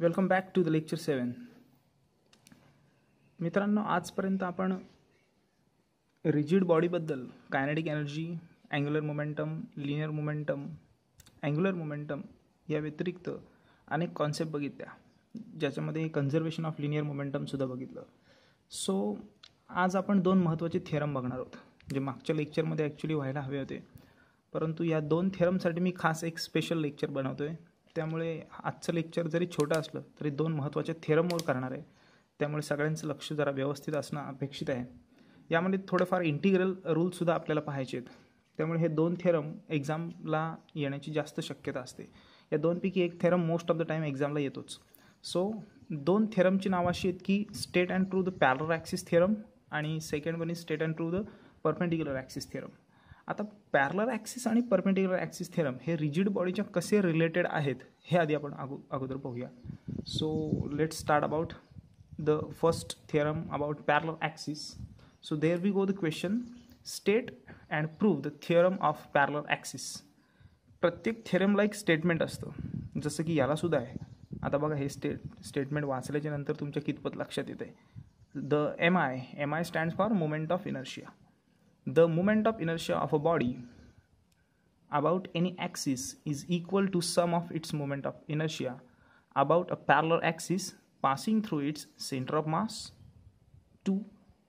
Welcome back to the lecture seven मित्रांनो आजपर्यंत आपण रिजिड बॉडीबद्दल kinetic energy angular momentum linear momentum angular momentum या व्यतिरिक्त अनेक कॉन्सेप्ट बघितल्या ज्याच्यामध्ये कन्झर्वेशन ऑफ लिनियर मोमेंटमसुद्धा बघितलं सो आज आपण दोन महत्त्वाचे थेरम बघणार आहोत जे मागच्या लेक्चरमध्ये ॲक्च्युली व्हायला हवे होते परंतु या दोन थेरमसाठी मी खास एक स्पेशल लेक्चर बनवतो आहे त्यामुळे आजचं लेक्चर जरी छोटं असलं तरी दोन महत्त्वाचे थेरमवर करणार आहे त्यामुळे सगळ्यांचं लक्ष जरा व्यवस्थित असणं अपेक्षित आहे यामध्ये थोडेफार इंटिग्रल रूलसुद्धा आपल्याला पाहायचे आहेत त्यामुळे हे दोन थेरम एक्झामला येण्याची जास्त शक्यता असते या दोनपैकी एक theorem most of the time एक्झामला येतोच सो दोन थेरमची नावं अशी आहेत की state and true the parallel axis theorem आणि second one is state and true the perpendicular axis theorem आता पॅरलर ॲक्सिस आणि परपेंडिक्युलर ॲक्सिस थेरम हे रिजिड बॉडीच्या कसे रिलेटेड आहेत हे आधी आपण अगो अगोदर पाहूया so let start about the first theorem about parallel axis so there we go the question state and prove the theorem of parallel axis प्रत्येक थेरमला एक स्टेटमेंट असतं जसं की यालासुद्धा आहे आता बघा हे स्टेट स्टेटमेंट वाचल्याच्या नंतर तुमच्या कितपत लक्षात येतं आहे the M I M I stand for moment of inertia the moment of inertia of a body about any axis is equal to sum of its moment of inertia about a parallel axis passing through its centre of mass to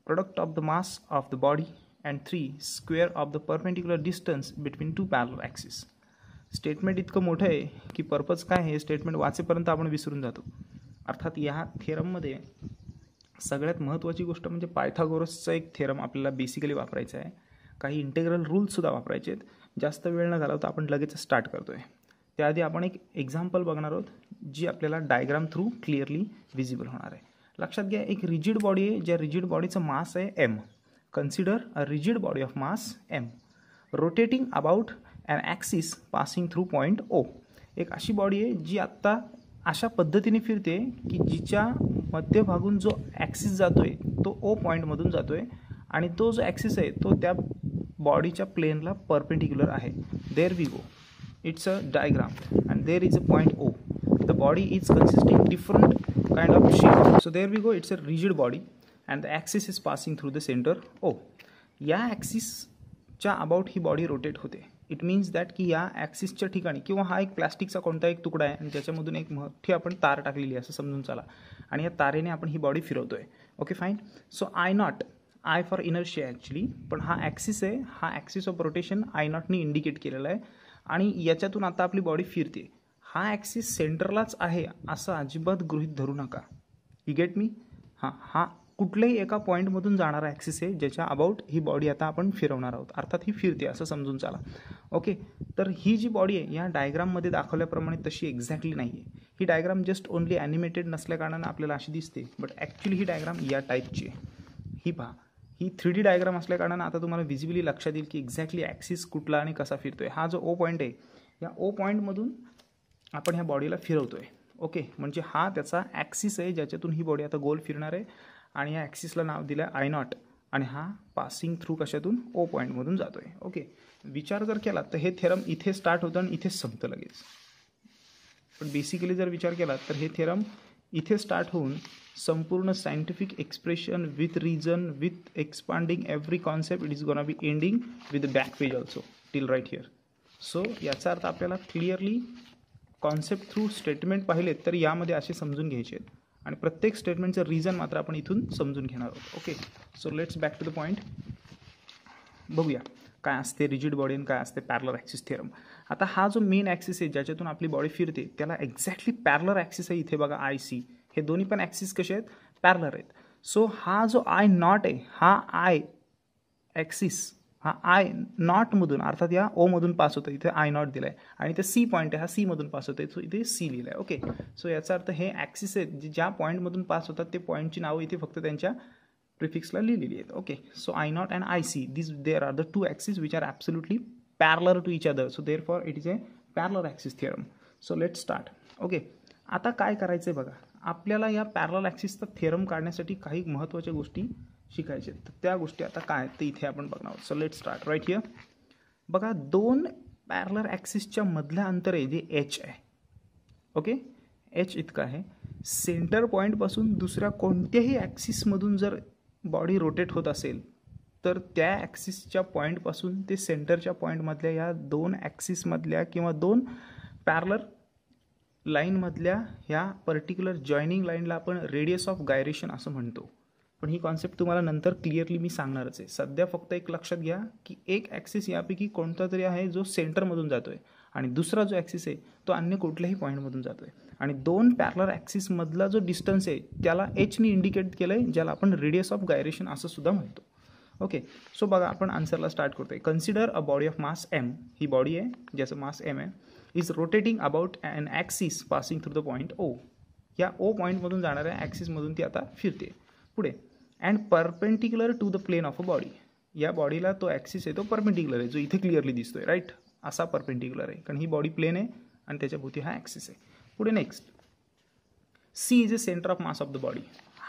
product of the mass of the body and three square of the perpendicular distance between two parallel axis statement इतकं मोठं आहे की purpose काय हे statement वाचेपर्यंत आपण विसरून जातो अर्थात या थेरममध्ये सगळ्यात महत्त्वाची गोष्ट म्हणजे पायथागोरसचा एक थेरम आपल्याला बेसिकली वापरायचा आहे काही इंटेग्रल रूल्ससुद्धा वापरायचे आहेत जास्त वेळ न घालवता आपण लगेच स्टार्ट करतो आहे त्याआधी आपण एक एक्झाम्पल बघणार आहोत जी आपल्याला डायग्राम थ्रू क्लिअरली विजिबल होणार आहे लक्षात घ्या एक रिजिड बॉडी आहे ज्या रिजिड बॉडीचं मास आहे M consider a rigid body of mass M rotating about an axis passing through point O एक अशी बॉडी आहे जी आत्ता अशा पद्धतीने फिरते की जिच्या मध्यभागून जो ॲक्सिस जातो आहे तो ओ पॉईंटमधून जातो आहे आणि तो जो ॲक्सिस आहे तो त्या बॉडीच्या प्लेनला परपेंडिक्युलर आहे there we go it's a diagram and there is a point O the body is consisting different kind of shape so there we go it's a rigid body and the axis is passing through the centre O या ॲक्सिसच्या about ही body rotate होते it means that की या ॲक्सिसच्या ठिकाणी किंवा हा एक प्लास्टिकचा कोणता एक तुकडा आहे आणि त्याच्यामधून एक मोठी आपण तार टाकलेली आहे असं समजून चला आणि या तारेने आपण ही बॉडी फिरवतो आहे okay fine so I naught I for inertia actually पण हा ॲक्सिस आहे हा ॲक्सिस ऑफ रोटेशन आय नॉटने इंडिकेट केलेला आहे आणि याच्यातून आता आपली बॉडी फिरते हा ॲक्सिस सेंटरलाच आहे असं अजिबात गृहित धरू नका ही गेट मी हां हा कुठल्याही एका पॉईंटमधून जाणारा ॲक्सिस आहे ज्याच्या अबाउट ही बॉडी आता आपण फिरवणार आहोत अर्थात ही फिरते असं समजून चाला ओके तर ही जी बॉडी आहे या डायग्राममध्ये दाखवल्याप्रमाणे तशी एक्झॅक्टली नाही आहे ही डायग्राम जस्ट ओनली ॲनिमेटेड नसल्याकारणानं आपल्याला अशी दिसते बट ॲक्च्युली ही डायग्राम या टाईपची आहे ही पहा ही थ्री डी डायग्राम असल्याकारणानं आता तुम्हाला विजिबली लक्षात येईल की एक्झॅक्टली ॲक्सिस कुठला आणि कसा फिरतो आहे हा जो ओ पॉईंट आहे या ओ पॉईंटमधून आपण ह्या बॉडीला फिरवतो आहे ओके म्हणजे हा त्याचा ॲक्सिस आहे ज्याच्यातून ही बॉडी आता गोल फिरणार आहे आणि या ॲक्सिसला नाव दिलं आहे आय नॉट आणि हा पासिंग थ्रू कशातून ओ पॉईंटमधून जातो आहे ओके विचार जर केला तर हे थेरम इथे स्टार्ट होतं आणि इथेच संपतं लगेच पण बेसिकली जर विचार केला तर हे थेरम इथे स्टार्ट होऊन संपूर्ण scientific expression with reason with expanding every concept it is gonna be ending with back page also till right here so याचा अर्थ आपल्याला क्लिअरली कॉन्सेप्ट थ्रू स्टेटमेंट पाहिलेत तर यामध्ये असे समजून घ्यायचे आहेत आणि प्रत्येक स्टेटमेंटचं रिझन मात्र आपण इथून समजून घेणार आहोत okay so let's back to the point बघूया काय असते रिजिड बॉडी आणि काय असते पॅरलर ॲक्सिस थिअरम आता हा जो मेन ॲक्सिस आहे ज्याच्यातून आपली बॉडी फिरते त्याला एक्झॅक्टली पॅरलर ॲक्सिस आहे इथे बघा आय सी हे दोन्ही पण ॲक्सिस कसे आहेत पॅरलर आहेत सो हा जो आय नॉट आहे हा आय ॲक्सिस हा आय नॉटमधून अर्थात या ओमधून पास होतं इथे आय नॉट दिला आहे आणि इथे सी पॉईंट आहे हा सीमधून पास होतं सो इथे सी लिहिलं आहे ओके सो याचा अर्थ हे ॲक्सिस आहेत जे ज्या पॉईंटमधून पास होतात ते पॉईंटची नावं इथे फक्त त्यांच्या प्रिफिक्सला लिहिलेली आहेत okay so I naught and I C this there are the two axis which are absolutely parallel to each other so therefore it is a parallel axis theorem so let start okay आता काय करायचं आहे बघा आपल्याला या parallel ॲक्सिसचा theorem काढण्यासाठी काही महत्त्वाच्या गोष्टी शिकायचे तर त्या गोष्टी आता काय ते इथे आपण बघणार आहोत so let start right here बघा दोन पॅरलर ॲक्सिसच्या मधल्या अंतर आहे जे एच आहे ओके एच इतकं आहे सेंटर पॉईंटपासून दुसऱ्या कोणत्याही ॲक्सिसमधून जर बॉडी रोटेट होत असेल तर त्या ॲक्सिसच्या पॉईंटपासून ते सेंटरच्या पॉईंटमधल्या या दोन ॲक्सिसमधल्या किंवा दोन पॅरलर लाईनमधल्या ह्या पर्टिक्युलर जॉईनिंग लाईनला आपण रेडियस ऑफ गायरेशन असं म्हणतो पण ही कॉन्सेप्ट तुम्हाला नंतर क्लिअरली मी सांगणारच आहे सध्या फक्त एक लक्षात घ्या की एक ॲक्सिस यापैकी कोणता तरी आहे जो सेंटरमधून जातो आहे आणि दुसरा जो ॲक्सिस आहे तो अन्य कुठल्याही पॉईंटमधून जातो आहे आणि दोन पॅरलर ॲक्सिसमधला जो डिस्टन्स आहे त्याला एचनी इंडिकेट केलं आहे ज्याला आपण रेडियस ऑफ गायरेशन असं सुद्धा म्हणतो ओके सो बघा आपण आन्सरला स्टार्ट करतो आहे consider a body of mass M ही बॉडी आहे ज्याचं मास एम आहे is rotating about an axis passing through the point O या ओ पॉईंटमधून जाणाऱ्या ॲक्सिसमधून ती आता फिरते पुढे and perpendicular to the plane of a body या बॉडीला तो ॲक्सिस आहे तो परपेंडिक्युलर आहे जो इथे क्लिअरली दिसतोय राईट असा परपेंटिक्युलर आहे कारण ही बॉडी प्लेन आहे आणि त्याच्याभोवती हा ॲक्सिस आहे पुढे next C is a centre of mass of the body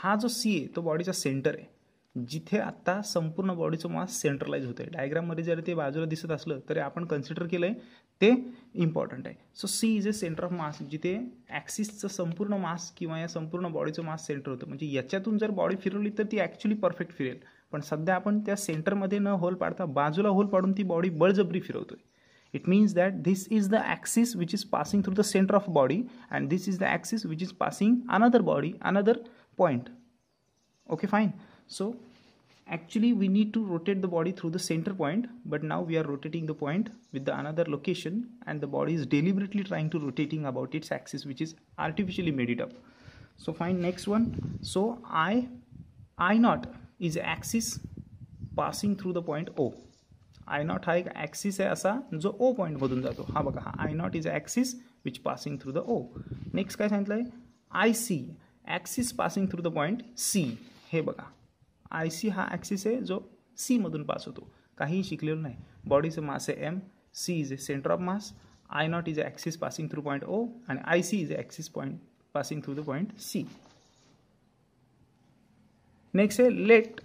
हा जो सी आहे तो बॉडीचा सेंटर आहे जिथे आत्ता संपूर्ण बॉडीचं मास सेंट्रलाइज होतं आहे डायग्राममध्ये जर ते बाजूला दिसत असलं तरी आपण कन्सिडर केलं आहे ते इम्पॉर्टंट आहे so C is a centre of mass जिथे ॲक्सिसचं संपूर्ण मास किंवा या संपूर्ण बॉडीचं मास सेंटर होतं म्हणजे याच्यातून जर बॉडी फिरवली तर ती ॲक्च्युली परफेक्ट फिरेल पण सध्या आपण त्या सेंटरमध्ये न होल पाडता बाजूला होल पाडून ती बॉडी बळजबरी फिरवतो आहे it means that this is the axis which is passing through the centre of body and this is the axis which is passing another body another point okay fine so actually we need to rotate the body through the center point but now we are rotating the point with the another location and the body is deliberately trying to rotating about its axis which is artificially made it up so find next one so i i naught is axis passing through the point O. I I naught हा एक axis आहे असा जो ओ पॉईंटमधून जातो हा बघा हा I axis which passing through the o next guy काय सांगितलं आहे I C axis passing through the point C. हे baka. आय सी हा ॲक्सिस आहे जो सीमधून पास होतो काहीही शिकलेलो नाही बॉडीचं मास आहे M C is a centre of mass I naught is a axis passing through point O आणि I C is a axis point passing through the point C next आहे let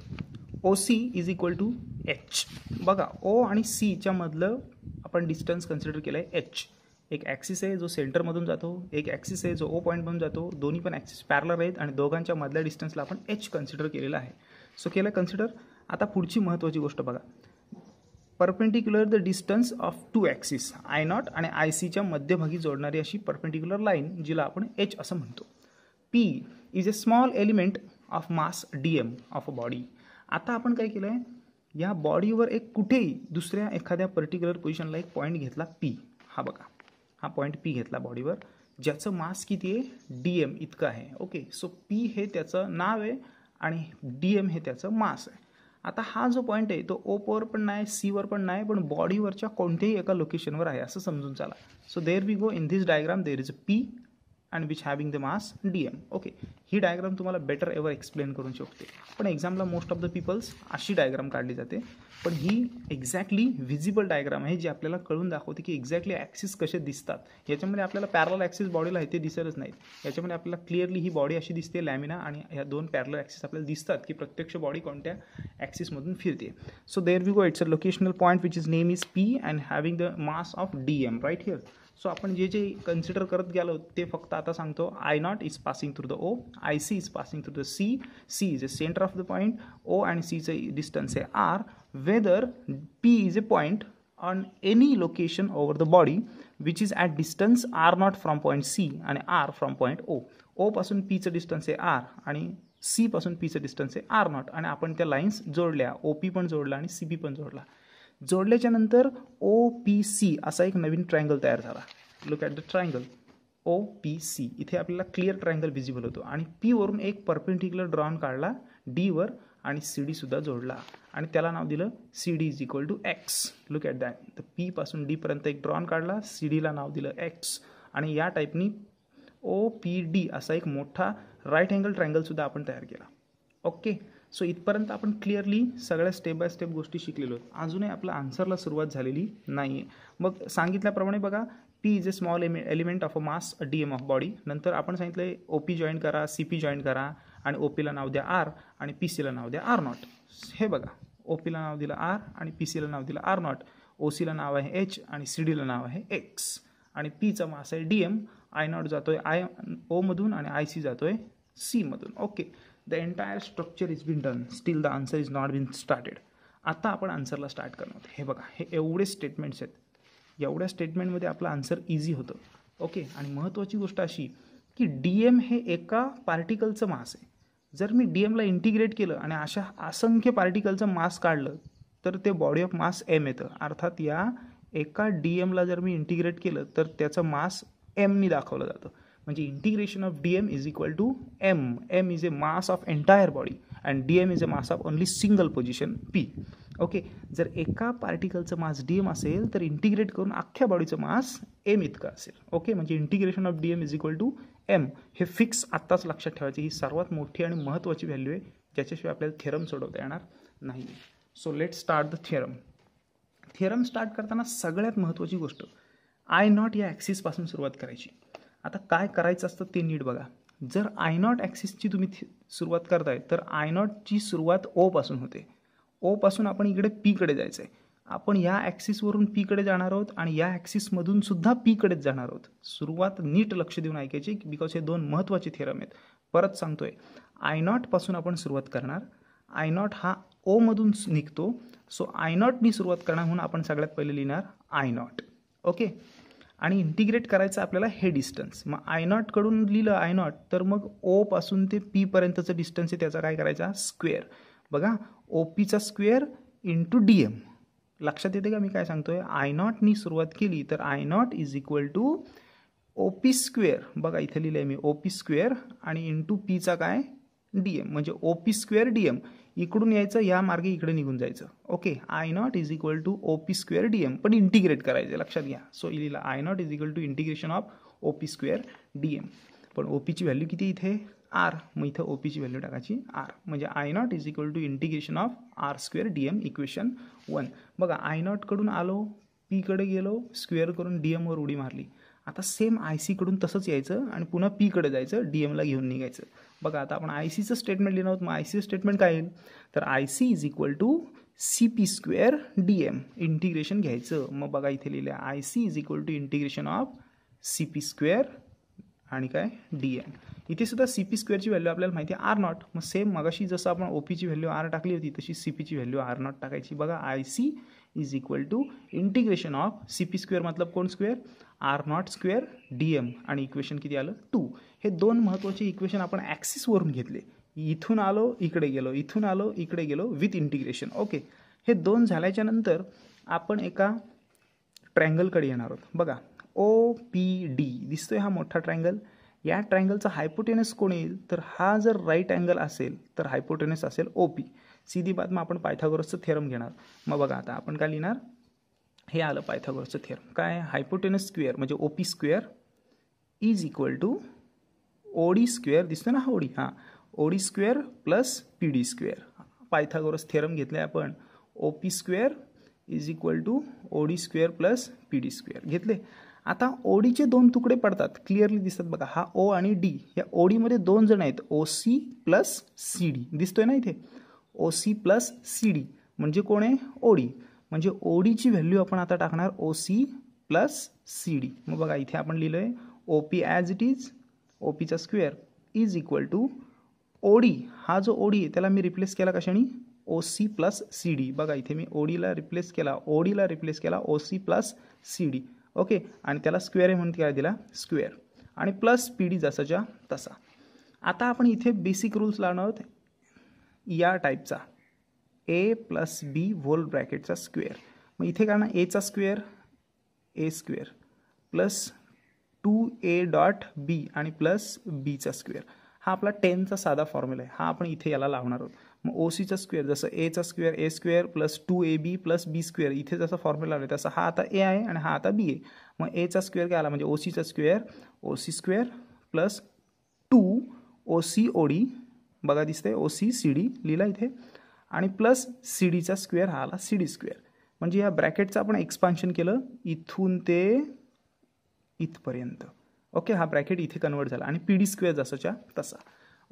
O C is equal to H बघा O आणि सीच्या मधलं आपण distance consider केलं आहे H एक ॲक्सिस आहे जो सेंटरमधून जातो एक ॲक्सिस आहे जो ओ पॉईंटमधून जातो दोन्ही पण ॲक्सिस पॅरलर आहेत आणि दोघांच्या मधल्या डिस्टन्सला आपण एच कन्सिडर केलेला आहे सो केलं कन्सिडर आता पुढची महत्त्वाची गोष्ट बघा perpendicular the distance of two axis I naught आणि आय सीच्या मध्यभागी जोडणारी अशी परपेंडिक्युलर लाईन जिला आपण एच असं म्हणतो P is a small element of mass D M of a body आता आपण काय केलं आहे या बॉडीवर एक कुठेही दुसऱ्या एखाद्या पर्टिक्युलर पोझिशनला एक पॉईंट घेतला पी हा बघा हा पॉईंट पी घेतला बॉडीवर ज्याचं मास किती आहे डी एम इतकं आहे ओके सो पी हे त्याचं नाव आहे आणि डी एम हे त्याचं मास आहे आता हा जो पॉईंट आहे तो ओपवर पण नाही सीवर पण नाही पण बॉडीवरच्या कोणत्याही एका लोकेशनवर आहे असं समजून चाला so there we go in this diagram there is a P and which having the mass D M okay ही डायग्राम तुम्हाला बेटर एवर एक्सप्लेन करू शकते पण एक्झामला मोस्ट ऑफ द पीपल्स अशी डायग्राम काढली जाते पण ही एक्झॅक्टली व्हिजिबल डायग्राम आहे जी आपल्याला कळून दाखवते की एक्झॅक्टली ॲक्सिस कसे दिसतात याच्यामध्ये आपल्याला पॅरल ॲक्सिस बॉडीला आहे ते दिसतच नाहीत याच्यामध्ये आपल्याला क्लिअरली ही बॉडी अशी दिसते लॅमिना आणि ह्या दोन पॅरल ॲक्सिस आपल्याला दिसतात की प्रत्यक्ष बॉडी कोणत्या ॲक्सिसमधून फिरते so there we go it's a locational point which is name is P and having the mass of D M right here so आपण जे जे कन्सिडर करत गेलो ते फक्त आता सांगतो I naught is passing through the O I C is passing through the C C is a centre of the point O and सीचं डिस्टन्स आहे R whether P is a point on any location over the body which is at distance R naught from point C आणि R from point O ओपासून पीचं distance आहे R आणि सीपासून पीचं distance आहे आर नॉट आणि आपण त्या लाईन्स जोडल्या ओ पी पण जोडला आणि सी पी पण जोडला जोडल्याच्या नंतर ओ पी सी असा एक नवीन ट्रायंगल तयार झाला look at the triangle O P C इथे आपल्याला क्लिअर ट्रायंगल विजिबल होतो आणि पीवरून एक परपेंटिक्युलर ड्रॉन काढला डीवर आणि सी डीसुद्धा जोडला आणि त्याला नाव दिलं C D is equal to X look at that तर पीपासून डीपर्यंत एक ड्रॉन काढला सी डीला नाव दिलं एक्स आणि या टाईपनी ओ पी डी असा एक मोठा राईट अँगल ट्रँगलसुद्धा आपण तयार केला ओके सो इथपर्यंत आपण क्लिअरली सगळ्या स्टेप बाय स्टेप गोष्टी शिकलेलो आहोत अजूनही आपला आन्सरला सुरुवात झालेली नाही आहे मग सांगितल्याप्रमाणे बघा पी इज अ स्मॉल एमे element of a mass D M of body नंतर आपण सांगितलं ओ पी जॉईन करा सी पी जॉईन करा आणि ओ पीला नाव द्या आर आणि पी सीला नाव द्या आर नॉट हे बघा ओ पीला नाव दिलं आर आणि पी सीला नाव दिलं आर नॉट ओ सीला नाव आहे एच आणि सी डीला नाव आहे एक्स आणि पीचा मास आहे डी एम आय नॉट जातो आहे आय ओमधून आणि आय सी जातो आहे सीमधून okay the entire structure is been done still the answer is not been started आता आपण आन्सरला स्टार्ट करणार हे बघा हे एवढे स्टेटमेंट्स आहेत एवढ्या स्टेटमेंटमध्ये आपलं आन्सर इझी होतं ओके आणि महत्त्वाची गोष्ट अशी की डी एम हे एका पार्टिकलचं मास आहे जर मी डी एमला इंटिग्रेट केलं आणि अशा असंख्य पार्टिकलचं मास काढलं तर ते बॉडी ऑफ मास एम येतं अर्थात या एका डी एमला जर मी इंटिग्रेट केलं तर त्याचं मास एमनी दाखवलं जातं म्हणजे integration of D M is equal to M M is a mass of entire body and D M is a mass of only single position P okay जर एका पार्टिकलचं मास डी एम असेल तर इंटिग्रेट करून अख्ख्या बॉडीचं मास एम इतकं असेल okay म्हणजे integration of D M is equal to M हे फिक्स आत्ताच लक्षात ठेवायचे ही सर्वात मोठी आणि महत्त्वाची व्हॅल्यू आहे ज्याच्याशिवाय आपल्याला थेरम सोडवता येणार नाही so let start the theorem theorem start करताना सगळ्यात महत्त्वाची गोष्ट आय नॉट या ॲक्सिसपासून सुरुवात करायची आता काय करायचं असतं ते नीट बघा जर आय नॉट ॲक्सिसची तुम्ही सुरुवात करताय तर आय नॉटची सुरुवात ओपासून होते ओपासून आपण इकडे पीकडे जायचं आहे आपण या ॲक्सिसवरून पीकडे जाणार आहोत आणि या ॲक्सिसमधूनसुद्धा सुद्धा पीकडेच जाणार आहोत सुरुवात नीट लक्ष देऊन ऐकायची बिकॉज हे दोन महत्त्वाचे थेरम आहेत परत सांगतोय आय नॉटपासून आपण सुरुवात करणार आय नॉट हा ओमधून निघतो सो आय नॉटनी सुरुवात करणार म्हणून आपण सगळ्यात पहिले लिहिणार आय नॉट ओके आणि इंटिग्रेट करायचं आपल्याला हे डिस्टन्स मग आय नॉटकडून लिहिलं आय नॉट तर मग ओपासून ते पीपर्यंतचं डिस्टन्स आहे त्याचा काय करायचा स्क्वेअर बघा ओ पीचा स्क्वेअर इंटू डी एम लक्षात येते का मी काय सांगतोय आय नॉटनी सुरुवात केली तर I naught is equal to O P square बघा इथे लिहिलं आहे मी ओ पी स्क्वेअर आणि इंटू पीचा काय डी एम म्हणजे O P square D M इकडून यायचं या मार्गे इकडे निघून जायचं okay I naught is equal to O P square D M पण इंटिग्रेट करायचं लक्षात घ्या सो इलेला I naught is equal to integration of O P square D M पण ओ पीची व्हॅल्यू किती इथे आर मग इथं ओ पीची व्हॅल्यू टाकायची आर म्हणजे I naught is equal to integration of R square D M equation one बघा आय नॉटकडून आलो पीकडे गेलो स्क्वेअर करून डी एमवर उडी मारली आता सेम आय सीकडून तसंच यायचं आणि पुन्हा पीकडे जायचं डी एमला घेऊन निघायचं बघा आता आपण आय सीचं स्टेटमेंट लिहिणार आहोत मग आय सीचं स्टेटमेंट काय येईल तर I C is equal to C P square D M integration घ्यायचं मग बघा इथे लिहिलं आहे I C is equal to integration of C P square आणि काय डी एम इथे सुद्धा सी पी स्क्वेअरची व्हॅल्यू आपल्याला माहिती आहे आर नॉट मग सेम मगाशी जसं आपण ओ पीची व्हॅल्यू आर टाकली होती तशी सी पीची व्हॅल्यू आर नॉट टाकायची बघा I C is equal to integration of C P square मतलब कोण square R naught square D M आणि इक्वेशन किती आलं टू हे दोन महत्त्वाचे इक्वेशन आपण ॲक्सिसवरून घेतले इथून आलो इकडे गेलो इथून आलो इकडे गेलो विथ इंटिग्रेशन ओके हे दोन झाल्याच्यानंतर आपण एका ट्रँगलकडे येणार आहोत बघा ओ पी डी दिसतोय हा मोठा ट्रँगल या ट्रँगलचा हायपोटेनस कोण येईल तर हा जर राईट अँगल असेल तर हायपोटेनस असेल ओ पी सीधी बात आपण पायथागोरसचं थेरम घेणार मग बघा आता आपण काय लिहिणार हे आलं पायथागोरसचं थेरम काय हायपोटेनस स्क्वेअर म्हणजे O P square is equal to O D square दिसतो ना हा ओडी हां O D square plus P D square Pythagoras theorem घेतले आहे आपण O P square is equal to O D square plus P D square घेतले आता ओडीचे दोन तुकडे पडतात क्लिअरली दिसतात बघा हा ओ आणि डी या ओडीमध्ये दोन जण आहेत O C plus C D दिसतोय ना इथे O C plus C D म्हणजे कोण आहे ओडी म्हणजे ओडीची व्हॅल्यू आपण आता टाकणार O C plus C D मग बघा इथे आपण लिहिलं आहे O P as it is O पीचा square is equal to O D हा जो डी आहे त्याला मी रिप्लेस केला कशाने O C plus C D बघा इथे मी ओडीला रिप्लेस केला ओडीला रिप्लेस केला O C plus C D okay आणि त्याला स्क्वेअर आहे म्हणून काय दिला स्क्वेअर आणि प्लस पी डी जसाच्या तसा आता आपण इथे बेसिक रूल्स लावणार आहोत या टाईपचा ए प्लस बी व्होल ब्रॅकेटचा स्क्वेअर मग इथे काय ना एचा square A square plus two A dot B आणि प्लस बीचा स्क्वेअर हा आपला टेनचा साधा फॉर्म्युला आहे हा आपण इथे याला लावणार आहोत मग ओ सीचा स्क्वेअर जसं एचा square A square plus two A B plus B square इथे जसा फॉर्म्युला आहे तसा हा आता ए आहे आणि हा आता बी आहे मग एचा स्क्वेअर काय आला म्हणजे ओ सीचा square O C square plus two O C O D बघा दिसते ओ सी सी डी लिहिला इथे आणि प्लस सी डीचा स्क्वेअर हा आला सी डी स्क्वेअर म्हणजे या ब्रॅकेटचं आपण एक्सपान्शन केलं इथून ते इथपर्यंत ओके हा ब्रॅकेट इथे कन्वर्ट झाला आणि पी डी स्क्वेअर जसाच्या तसा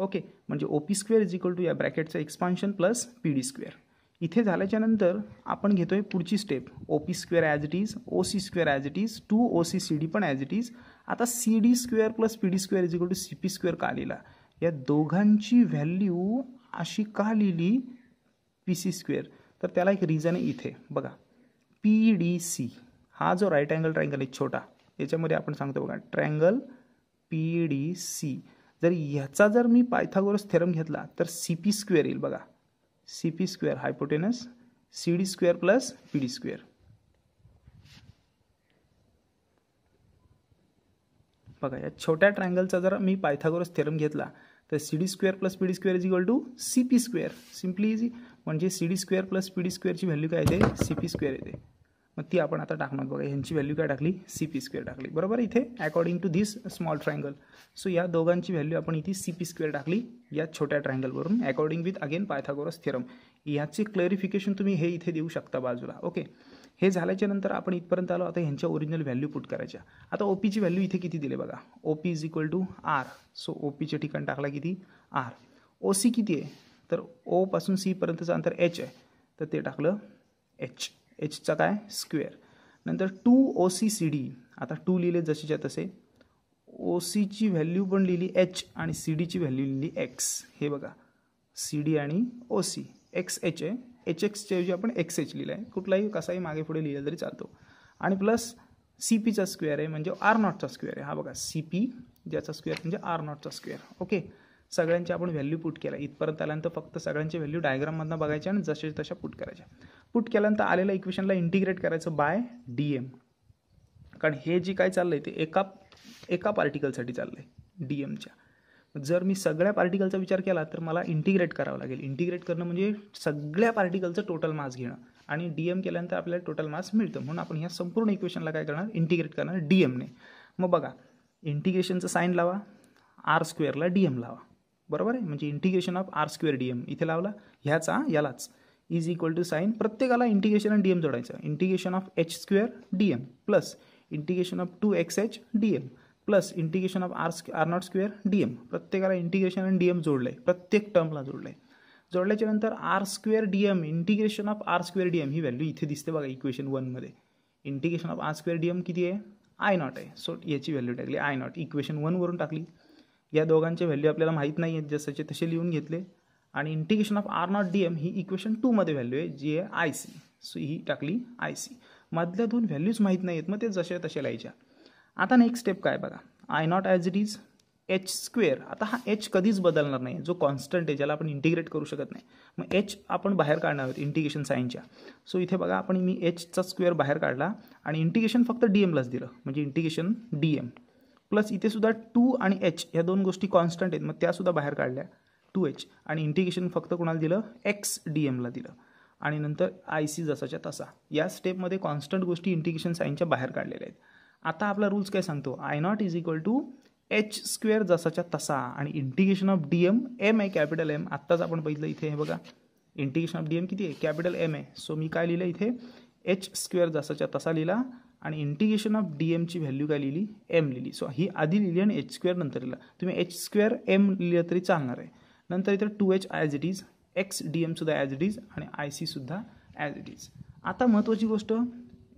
ओके म्हणजे O P square is equal to या ब्रॅकेटचं expansion plus P D square इथे झाल्याच्यानंतर आपण घेतो आहे पुढची step O P square as it is O C square as it is two O C C D पण ॲज इट इज आता C D square plus P D square is equal to C P square का लिहिला या दोघांची value अशी का लिहिली P C square तर त्याला एक रिझन आहे इथे बघा पी डी सी हा जो राईट अँगल ट्रँगल आहे छोटा याच्यामध्ये आपण सांगतो बघा ट्रँगल पी डी सी जर ह्याचा जर मी पायथागोरस थेरम घेतला तर सी पी स्क्वेअर येईल बघा C P square hypotenuse C D square plus P D square बघा या छोट्या ट्रँगलचा जर मी पायथागोरस थेरम घेतला तर C D square plus P D square is equal to C P square simply is म्हणजे C D square plus P D स्क्वेअरची value काय येते सी पी स्क्वेअर येते मग ती आपण आता टाकणार बघा ह्यांची व्हॅल्यू काय टाकली सी पी स्क्वेअर टाकली बरोबर इथे according to this small triangle so या दोघांची व्हॅल्यू आपण इथे सी पी स्क्वेअर टाकली या छोट्या ट्रायंगलवरून according with again Pythagoras theorem याचे क्लेरिफिकेशन तुम्ही हे इथे देऊ शकता बाजूला ओके हे झाल्याच्या नंतर आपण इथपर्यंत आलो आता ह्यांच्या ओरिजिनल व्हॅल्यू पुट करायच्या आता ओ पीची व्हॅल्यू इथे किती दिले बघा O P is equal to R so O पीचे ठिकाण टाकला किती आर ओ सी किती आहे तर ओपासून सीपर्यंतचं अंतर एच आहे तर ते टाकलं एच एचचा काय स्क्वेअर नंतर two O C C D आता टू लिहिले जसेच्या तसे ओ सीची व्हॅल्यू पण लिहिली एच आणि सी डीची व्हॅल्यू लिहिली एक्स हे बघा सी डी आणि ओ सी एक्स एच आहे एच एक्सच्या ऐवजी आपण एक्स एच लिहिलं आहे कुठलाही कसाही मागे पुढे लिहिलं तरी चालतो आणि प्लस सी पीचा स्क्वेअर आहे म्हणजे आर नॉटचा स्क्वेअर आहे हा बघा सी पी ज्याचा स्क्वेअर म्हणजे आर नॉटचा स्क्वेअर ओके सगळ्यांची आपण व्हॅल्यू पुट केला इथपर्यंत आल्यानंतर फक्त सगळ्यांची व्हॅल्यू डायग्राममधनं बघायची आणि जसे तशा पुट करायच्या पुट केल्यानंतर आलेल्या इक्वेशनला इंटिग्रेट करायचं बाय डी एम कारण हे जे काय चाललं आहे ते एका एका पार्टिकलसाठी चाललं आहे डी एमच्या जर मी सगळ्या पार्टिकलचा विचार केला तर मला इंटिग्रेट करावं लागेल इंटिग्रेट करणं म्हणजे सगळ्या पार्टिकलचं टोटल मास घेणं आणि डी एम केल्यानंतर आपल्याला टोटल मास मिळतं म्हणून आपण ह्या संपूर्ण इक्वेशनला काय करणार इंटिग्रेट करणार डी एमने मग बघा इंटिग्रेशनचं साईन लावा आर स्क्वेअरला डी एम लावा बरोबर आहे म्हणजे integration of R square D M इथे लावला ह्याचा यालाच इज इक्वल टू साईन प्रत्येकाला इंटिग्रेशन आणि डी एम जोडायचं integration of H square D M plus integration of two X H D M plus integration of R R naught square D M प्रत्येकाला integration आणि D M जोडलं आहे प्रत्येक टर्मला जोडलं आहे जोडल्याच्या नंतर R square D M integration of R square D M ही व्हॅल्यू इथे दिसते बघा इक्वेशन वनमध्ये integration of R square D M किती आहे आय नॉट आहे सो याची व्हॅल्यू टाकली आय नॉट इक्वेशन वनवरून टाकली या दोघांचे व्हॅल्यू आपल्याला माहीत नाही आहेत जसंचे तसे लिहून घेतले आणि integration of R naught D M ही इक्वेशन टूमध्ये व्हॅल्यू आहे जी आहे आय सी सो ही टाकली आय सी मधल्या दोन व्हॅल्यूज माहीत नाही आहेत मग ते जसे तसे लिहायच्या आता नेक्स्ट स्टेप काय बघा I naught as it is H square आता हा एच कधीच बदलणार नाही जो कॉन्स्टंट आहे ज्याला आपण इंटिग्रेट करू शकत नाही मग एच आपण बाहेर काढणार आहोत इंटिग्रेशन साईनच्या सो इथे बघा आपण मी एचचा स्क्वेअर बाहेर काढला आणि इंटिग्रेशन फक्त डी एमलाच दिलं म्हणजे इंटिग्रेशन डी एम प्लस इथेसुद्धा टू आणि एच ह्या दोन गोष्टी कॉन्स्टंट आहेत मग त्यासुद्धा बाहेर काढल्या टू एच आणि इंटिगेशन फक्त कोणाला दिलं एक्स डी एमला दिलं आणि नंतर आय सी जसाच्या तसा या स्टेपमध्ये कॉन्स्टंट गोष्टी इंटिग्रेशन साईनच्या बाहेर काढलेल्या आहेत आता आपला रूल्स काय सांगतो I naught is equal to H square जसाच्या तसा आणि integration of D M M आहे कॅपिटल एम आत्ताच आपण बघितलं इथे हे बघा इंटिगेशन ऑफ डी एम किती आहे कॅपिटल एम आहे सो मी काय लिहिलं इथे एच स्क्वेअर जसाच्या तसा लिहिला आणि इंटिगेशन ऑफ डी एमची व्हॅल्यू काय लिहिली एम लिहिली सो ही आधी लिहिली आणि एच स्क्वेअर नंतर लिहिला तुम्ही एच स्क्वेअर एम लिहिलं तरी चालणार आहे नंतर इथं two H as it is X D सुद्धा ॲज इट इज आणि आय सुद्धा ॲज इट इज आता महत्त्वाची गोष्ट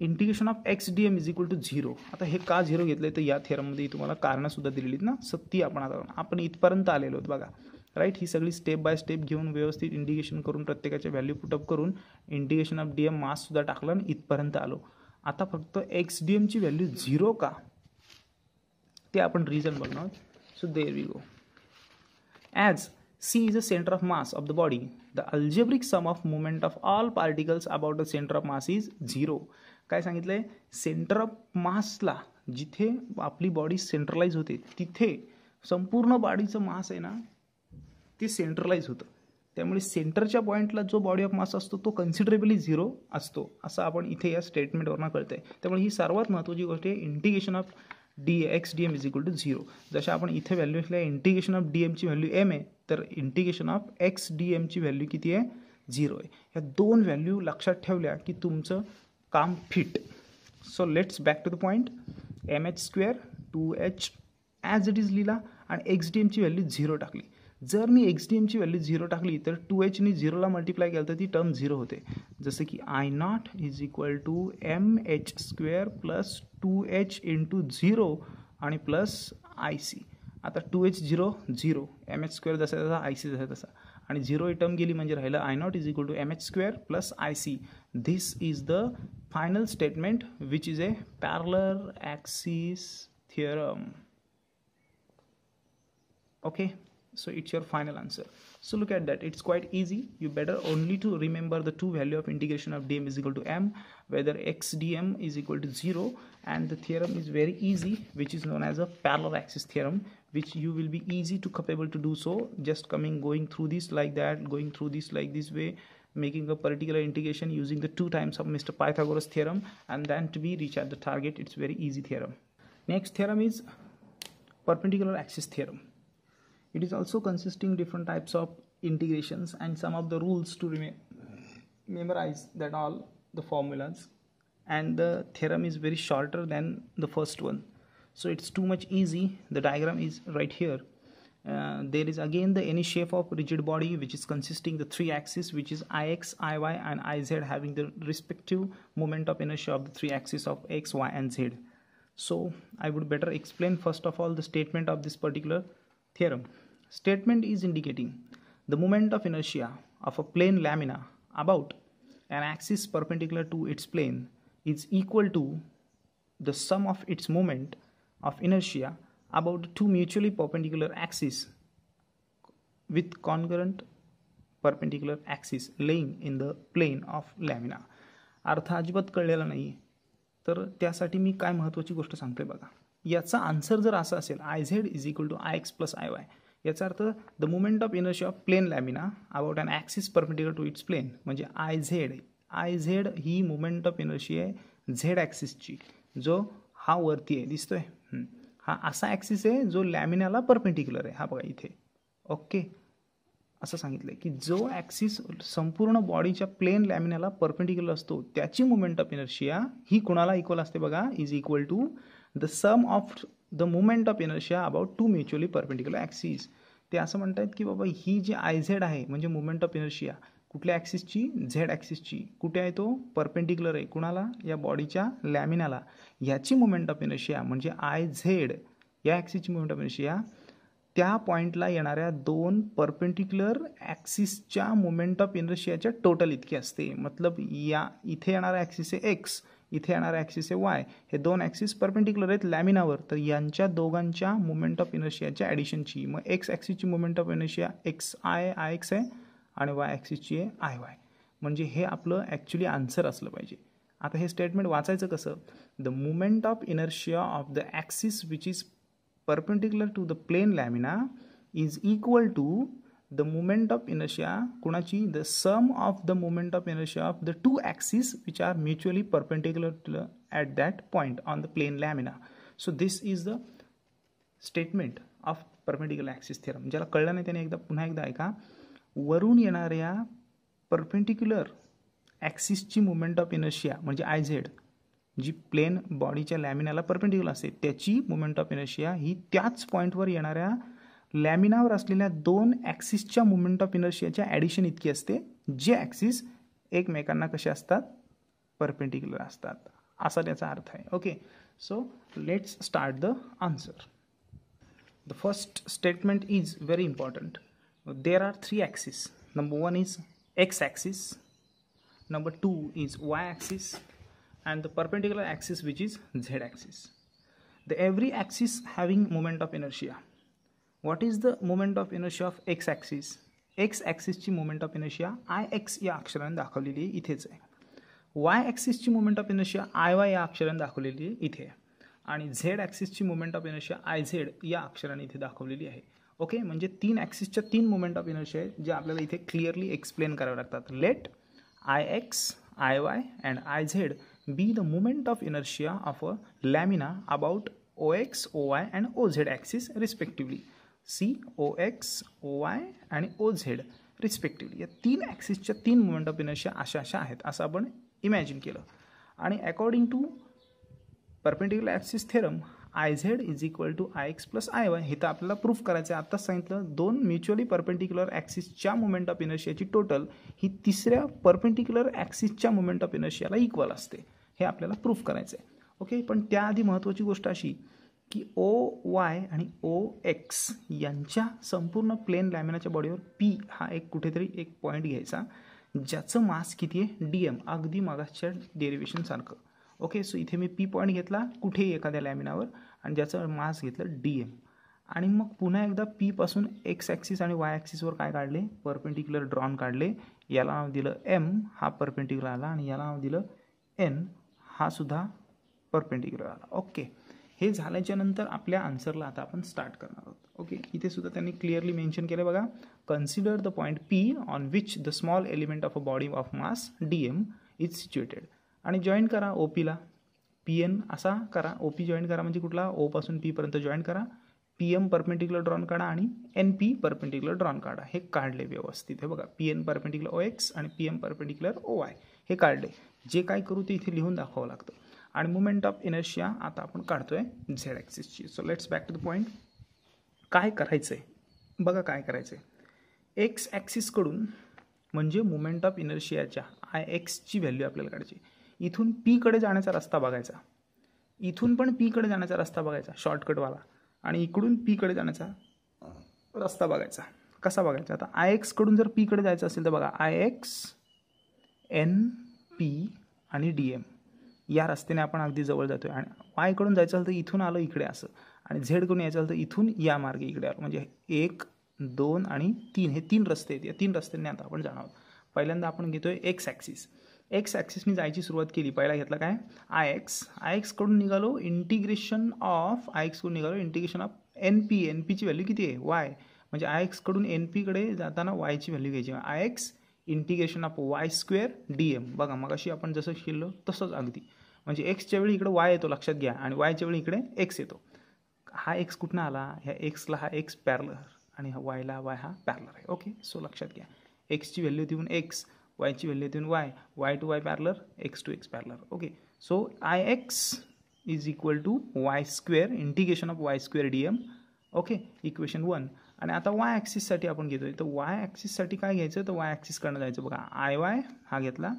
integration of X D M is equal to zero आता हे का झिरो घेतलं तर या थेरममध्ये तुम्हाला कारणंसुद्धा दिलेलीत ना सत्ती आपण आता आपण इथपर्यंत आलेलो आहोत बघा राईट ही सगळी स्टेप बाय स्टेप घेऊन व्यवस्थित इंडिकेशन करून प्रत्येकाच्या व्हॅल्यू पुटअप करून इंडिकेशन ऑफ डी एम माससुद्धा टाकलं आणि इथपर्यंत आलो आता फक्त एक्स डी एमची व्हॅल्यू झिरो का ते आपण रिझन बघणार so there we go as C is the center of mass of the body. The algebraic sum of moment of all particles about the center of mass is zero. काय सांगितलं आहे centre of मासला जिथे आपली body centralise होते तिथे संपूर्ण बॉडीचं mass आहे ना ते सेंट्रलाइज होतं त्यामुळे सेंटरच्या पॉईंटला जो बॉडी ऑफ मास असतो तो कन्सिडरेबली झिरो असतो असं आपण इथे या स्टेटमेंटवरनं कळतं आहे त्यामुळे ही सर्वात महत्त्वाची गोष्ट आहे integration of D X D M is equal to zero जशा आपण इथे व्हॅल्यू असल्या इंटिगेशन ऑफ डी एमची व्हॅल्यू एम आहे तर इंटिगेशन ऑफ एक्स डी एमची व्हॅल्यू किती आहे झिरो आहे ह्या दोन व्हॅल्यू लक्षात ठेवल्या की तुमचं काम fit so let's back to the point M H square two H as it is लिहिला आणि एक्स डी एमची व्हॅल्यू झिरो टाकली जर मी एक्स डी एमची व्हॅल्यू झिरो टाकली तर टू एचनी झिरोला मल्टिप्लाय केलं तर ती टर्म झिरो होते जसं की I naught is equal to M H square plus two H into zero आणि प्लस आय सी आता two H zero 0 M H square जसा IC, आय सी जसा तसा आणि झिरो ही टर्म गेली म्हणजे राहिलं I naught is equal to M H square plus I C this is the final statement which is a okay so it's your final answer so look at that it's quite easy you better only to remember the two value of integration of dm is equal to m whether xdm is equal to 0 and the theorem is very easy which is known as a parallel axis theorem which you will be easy to capable to do so just coming going through this like that going through this like this way making a particular integration using the two times of Mr. Pythagoras theorem and then to be reach at the target it's very easy theorem next theorem is perpendicular axis theorem it is also consisting different types of integrations and some of the rules to memorize that all the formulas and the theorem is very shorter than the first one so it's too much easy the diagram is right here uh, there is again the any shape of rigid body which is consisting the three axes which is ix iy and iz having the respective moment of inertia of the three axes of x y and z so i would better explain first of all the statement of this particular theorem statement is indicating the moment of inertia of a plane lamina about an axis perpendicular to its plane is equal to the sum of its moment of inertia about two mutually perpendicular axes with concurrent perpendicular axis laying in the plane of lamina अर्थ अजिबात कळलेला नाही आहे तर त्यासाठी मी काय महत्त्वाची गोष्ट सांगतो बघा याचा आन्सर जर असा असेल I Z is equal to I X plus I Y याचा अर्थ the moment of inertia of plane lamina about and axis perpendicular to its plane म्हणजे आय झेड आय झेड ही मुमेंट ऑफ इनर्शी आहे Z ॲक्सिसची जो हा वरती आहे दिसतोय हा असा ॲक्सिस आहे जो लॅमिनाला परपेंडिक्युलर आहे हा बघा इथे ओके असं सांगितलं की जो ॲक्सिस संपूर्ण बॉडीच्या प्लेन लॅमिनाला परपेंडिक्युलर असतो त्याची मुवमेंट ऑफ इनर्शिया ही कोणाला इक्वल असते बघा is equal to the sum of the movement of inertia about two mutually perpendicular axis ते असं म्हणतात की बाबा ही जी आयझेड आहे म्हणजे मुवमेंट ऑफ इनर्शिया कुठल्या ॲक्सिसची झेड ॲक्सिसची कुठे आहे तो परपेंडिक्युलर आहे कुणाला या बॉडीच्या लॅमिनाला याची मुमेंट ऑफ इनर्शिया म्हणजे आय झेड या ॲक्सिसची मुवमेंट ऑफ इनर्शिया त्या पॉईंटला येणाऱ्या दोन परपेंडिक्युलर ॲक्सिसच्या मुमेंट ऑफ इनर्शियाच्या टोटल इतकी असते मतलब या इथे येणारा ॲक्सिस आहे एक्स इथे येणारा ॲक्सिस आहे वाय हे दोन ॲक्सिस परपेंडिक्युलर आहेत लॅमिनावर तर यांच्या दोघांच्या मुमेंट ऑफ इनर्शियाच्या ॲडिशनची मग एक्स ॲक्सिसची movement of inertia X I I X आहे आणि वाय ॲक्सिसची आहे आय वाय म्हणजे हे आपलं ॲक्च्युली आन्सर असलं पाहिजे आता हे स्टेटमेंट वाचायचं कसं the movement of inertia of the axis which is perpendicular to the plane lamina is equal to the moment of inertia कुणाची the sum of the moment of inertia of the two axis which are mutually perpendicular to at that point on the plane lamina so this is the statement of perpendicular axis theorem ज्याला कळलं नाही त्याने एकदा पुन्हा एकदा ऐका वरून येणाऱ्या परपेंडिक्युलर ॲक्सिसची मुवमेंट ऑफ इनर्शिया म्हणजे आय झेड जी प्लेन बॉडीच्या लॅमिनाला परपेंडिक्युलर असते त्याची मुवमेंट ऑफ इनर्शिया ही त्याच पॉईंटवर येणाऱ्या लॅमिनावर असलेल्या दोन ॲक्सिसच्या मुवमेंट ऑफ इनर्शियाच्या ॲडिशन इतकी असते जे ॲक्सिस एकमेकांना कसे असतात परपेंटिक्युलर असतात असा त्याचा अर्थ आहे okay so let's start the answer the first statement is very important there are three axes number one is x axis number two is y axis and the perpendicular axis which is z axis the every axis having moment of inertia what is the moment of inertia of x axis x-axis-chi moment of inertia, i-x या अक्षराने दाखवलेली आहे इथेच आहे axis chi moment of inertia, i-y या अक्षराने दाखवलेली आहे इथे आणि axis chi moment of inertia, i-z या अक्षराने इथे दाखवलेली आहे ओके म्हणजे तीन ॲक्सिसच्या तीन मुवमेंट ऑफ इनर्शिया आहेत जे आपल्याला इथे क्लिअरली एक्सप्लेन करावे लागतात let I X I Y and I Z be the moment of inertia of a lamina about O X O Y and O Z axis respectively see O X O Y आणि O Z respectively या तीन ॲक्सिसच्या तीन moment of inertia अशा अशा आहेत असं आपण imagine केलं आणि according to perpendicular axis theorem I Z is equal to I X plus I Y हे तर आपल्याला प्रूफ करायचं आहे आत्ताच सांगितलं दोन म्युच्युअली परपेंटिक्युलर ॲक्सिसच्या मुमेंट ऑफ इनर्शियाची टोटल ही तिसऱ्या परपेंटिक्युलर ॲक्सिसच्या मुमेंट ऑफ इनर्शियाला इक्वल असते हे आपल्याला प्रूफ करायचं आहे ओके पण त्याआधी महत्त्वाची गोष्ट अशी की ओ वाय आणि ओ एक्स यांच्या संपूर्ण प्लेन लॅमिनाच्या बॉडीवर पी हा एक कुठेतरी एक पॉईंट घ्यायचा ज्याचं मास किती आहे डी एम अगदी मागासच्या डेरिव्हेशनसारखं ओके सो इथे मी पी पॉईंट घेतला कुठेही एखाद्या लॅमिनावर आणि ज्याचं मास घेतलं डी एम आणि मग पुन्हा एकदा पीपासून एक्स ॲक्सिस आणि वाय ॲक्सिसवर काय काढले परपेंटिक्युलर ड्रॉन काढले याला नाव दिलं एम हा परपेंटिक्युलर आला आणि याला नाव दिलं एन हा सुद्धा परपेंटिक्युलर आला ओके हे झाल्याच्यानंतर आपल्या आन्सरला आता आपण स्टार्ट करणार आहोत ओके इथे सुद्धा त्यांनी क्लिअरली मेन्शन केलं बघा consider the point P on which the small element of a body of mass D M is situated आणि जॉईन करा ओ पीला पी एन असा करा ओ पी जॉईन करा म्हणजे कुठला ओपासून पीपर्यंत जॉईन करा पी एम परपेंडिक्युलर ड्रॉन काढा आणि एन पी परपेंडिक्युलर ड्रॉन काढा हे काढले व्यवस्थित हे बघा P N perpendicular O X आणि P M perpendicular O Y हे काढले जे काय करू ते इथे लिहून दाखवावं लागतं आणि मुवमेंट ऑफ इनर्शिया आता आपण काढतो आहे झेड ॲक्सिसची so let's back to the point काय करायचं आहे बघा काय करायचं आहे एक्स ॲक्सिसकडून म्हणजे मुवमेंट ऑफ इनर्शियाच्या आय एक्सची व्हॅल्यू आपल्याला काढायची इथून पीकडे जाण्याचा रस्ता बघायचा इथून पण पीकडे जाण्याचा रस्ता बघायचा शॉर्टकटवाला आणि इकडून पीकडे जाण्याचा रस्ता बघायचा कसा बघायचा आता आय एक्सकडून जर पीकडे जायचं असेल तर बघा आय एक्स एन पी आणि डी एम या रस्त्याने आपण अगदी जवळ जातो आहे आणि वायकडून जायचं असेल तर इथून आलो इकडे असं आणि झेडकडून यायचं असेल तर इथून या मार्गे इकडे आलो म्हणजे एक दोन आणि तीन हे तीन रस्ते आहेत या तीन रस्त्यांनी आता आपण जाणार आहोत पहिल्यांदा आपण घेतो आहे एक्स ॲक्सिस एक्स ॲक्सिसनी जायची सुरुवात केली पहिला घेतला काय आय एक्स आय एक्सकडून निघालो इंटिग्रेशन ऑफ आय एक्सकडून निघालो integration of N P N पीची व्हॅल्यू किती आहे वाय म्हणजे आय एक्सकडून एन पीकडे जाताना वायची व्हॅल्यू घ्यायची I X integration of Y square D M बघा मग अशी आपण जसं शिकलो तसंच अगदी म्हणजे एक्सच्या वेळी इकडे वाय येतो लक्षात घ्या आणि वायच्या वेळी इकडे एक्स येतो हा एक्स कुठनं आला ह्या एक्सला हा एक्स पॅरलर आणि हा वायला वाय हा पॅरलर आहे ओके सो लक्षात घ्या एक्सची व्हॅल्यू देऊन एक्स वायची व्हॅल्यू येते Y Y to Y parallel X to X parallel okay so I X is equal to Y square integration of Y square D M okay equation one आणि आता Y ॲक्सिससाठी आपण घेतोय तर Y ॲक्सिससाठी काय घ्यायचं तर वाय ॲक्सिसकडनं जायचं बघा आय वाय हा घेतला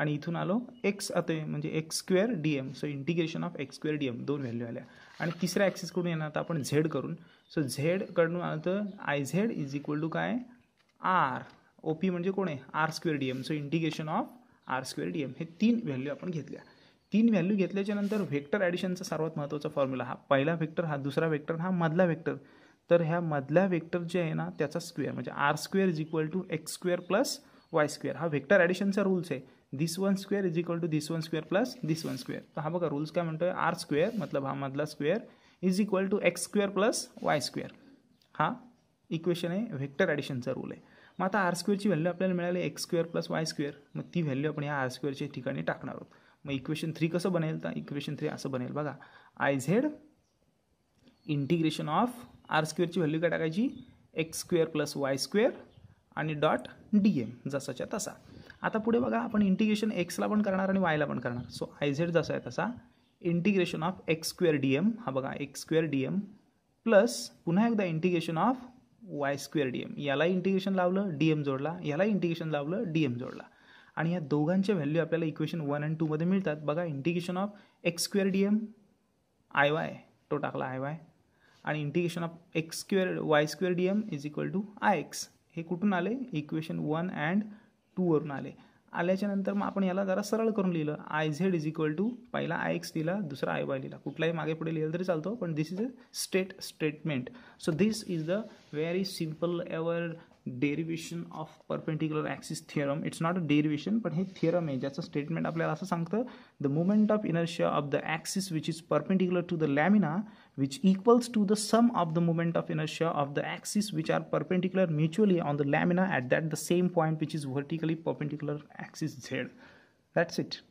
आणि इथून आलो एक्स आता म्हणजे X square D M so integration of X square D M दोन व्हॅल्यू आल्या आणि तिसऱ्या ॲक्सिसकडून येणार आता आपण झेड करून सो झेडकडून आलं तर I Z is equal to काय आर ओ पी म्हणजे कोण आहे R square D M so integration of R square D M हे तीन व्हॅल्यू आपण घेतल्या तीन व्हॅल्यू घेतल्याच्या नंतर व्हेक्टर ॲडिशनचा सर्वात महत्त्वाचा फॉर्म्युला हा पहिला व्हेक्टर हा दुसरा व्हेक्टर हा मधला व्हेक्टर तर ह्या मधला व्हेक्टर जे आहे ना त्याचा स्क्वेअर म्हणजे R square is equal to X square plus Y square हा व्हेक्टर ॲडिशनचा रूल्स आहे this one square is equal to this one square plus this one square तर हा बघा रूल्स काय म्हणतोय आर स्क्वेअर मतलब हा मधला square is equal to X square plus Y square हा इक्वेशन आहे व्हेक्टर ॲडिशनचा रूल आहे मग आता आर स्क्वेअरची व्हॅल्यू आपल्याला मिळाली X square plus Y square मग ती व्हॅल्यू आपण या आर स्क्वेअरच्या ठिकाणी टाकणार आहोत मग इक्वेशन थ्री कसं बनेल तर इक्वेशन थ्री असं बनेल बघा I Z integration of R स्क्वेअरची व्हॅल्यू काय टाकायची X square plus Y square आणि डॉट डी एम जसाच्या तसा आता पुढे बघा आपण इंटिग्रेशन एक्सला पण करणार आणि वायला पण करणार सो आय झेड जसा आहे तसा integration of X square D M हा बघा X square D M plus पुन्हा एकदा integration of Y square D M याला इंटिग्रेशन लावलं डी एम जोडला याला इंटिग्रेशन लावलं डी एम जोडला आणि या दोघांचे व्हॅल्यू आपल्याला इक्वेशन वन अँड टूमध्ये मिळतात बघा integration of X square D M I Y तो टाकला आय वाय आणि integration of X square Y square D M is equal to I X हे कुठून आले इक्वेशन वन अँड टूवरून आले आल्याच्यानंतर मग आपण याला जरा सरळ करून लिहिलं I Z is equal to पहिला आय एक्स लिहिला दुसरा आय वाय लिहिला कुठलाही मागे पुढे लिहिलं तरी चालतो पण this is a state statement so this is the very simple ever derivation of perpendicular axis theorem it's not a derivation but a theorem just a statement the moment of inertia of the axis which is perpendicular to the lamina which equals to the sum of the moment of inertia of the axis which are perpendicular mutually on the lamina at that the same point which is vertically perpendicular axis z that's it